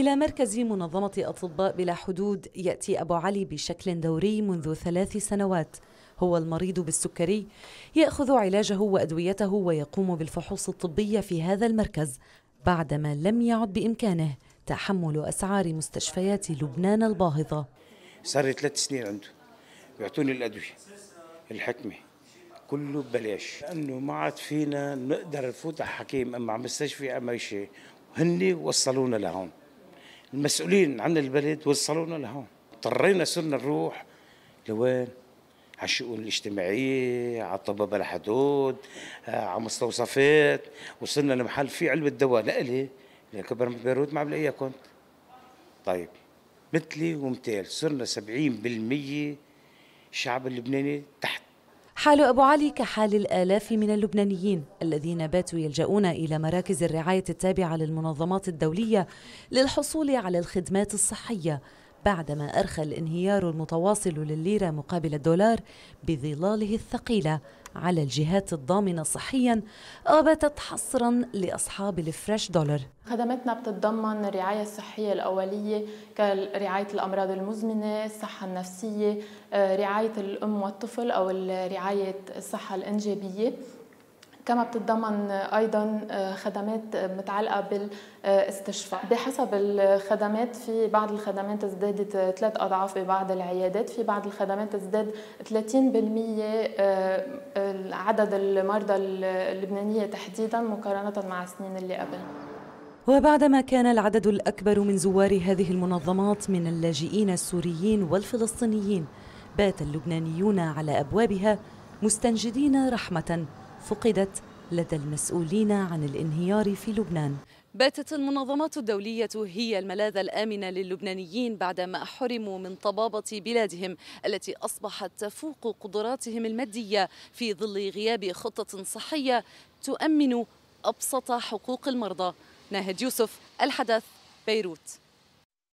إلى مركز منظمة أطباء بلا حدود يأتي أبو علي بشكل دوري منذ ثلاث سنوات هو المريض بالسكري يأخذ علاجه وأدويته ويقوم بالفحوص الطبية في هذا المركز بعدما لم يعد بإمكانه تحمل أسعار مستشفيات لبنان الباهظة صار لي ثلاث سنين عنده بيعطوني الأدوية الحكمة كله ببلاش لأنه ما عاد فينا نقدر نفوت على حكيم أما على مستشفى أما شيء هني وصلونا لهون المسؤولين عن البلد وصلونا لهون اضطرينا صرنا نروح لوين على الشؤون الاجتماعية على طبابة الحدود آه، على مستوصفات وصلنا لمحل في علبة دواء لألي لكبر بيروت ما عم كنت طيب مثلي ومثال صرنا 70% الشعب اللبناني تحت حال أبو علي كحال الآلاف من اللبنانيين الذين باتوا يلجؤون إلى مراكز الرعاية التابعة للمنظمات الدولية للحصول على الخدمات الصحية بعدما أرخى الانهيار المتواصل للليرة مقابل الدولار بظلاله الثقيلة على الجهات الضامنة صحيا أبتت حصرا لأصحاب الفريش دولار خدماتنا بتتضمن الرعاية الصحية الأولية كرعاية الأمراض المزمنة الصحة النفسية آه، رعاية الأم والطفل أو رعاية الصحة الإنجابية كما بتتضمن ايضا آه، خدمات آه، متعلقه بالاستشفاء بحسب الخدمات في بعض الخدمات ازدادت آه، ثلاث اضعاف ببعض العيادات في بعض الخدمات ازداد 30% عدد المرضى اللبنانيه تحديدا مقارنه مع السنين اللي قبل وبعدما كان العدد الأكبر من زوار هذه المنظمات من اللاجئين السوريين والفلسطينيين بات اللبنانيون على أبوابها مستنجدين رحمة فقدت لدى المسؤولين عن الانهيار في لبنان باتت المنظمات الدولية هي الملاذ الآمن للبنانيين بعدما حرموا من طبابة بلادهم التي أصبحت تفوق قدراتهم المادية في ظل غياب خطة صحية تؤمن أبسط حقوق المرضى ناهد يوسف الحدث بيروت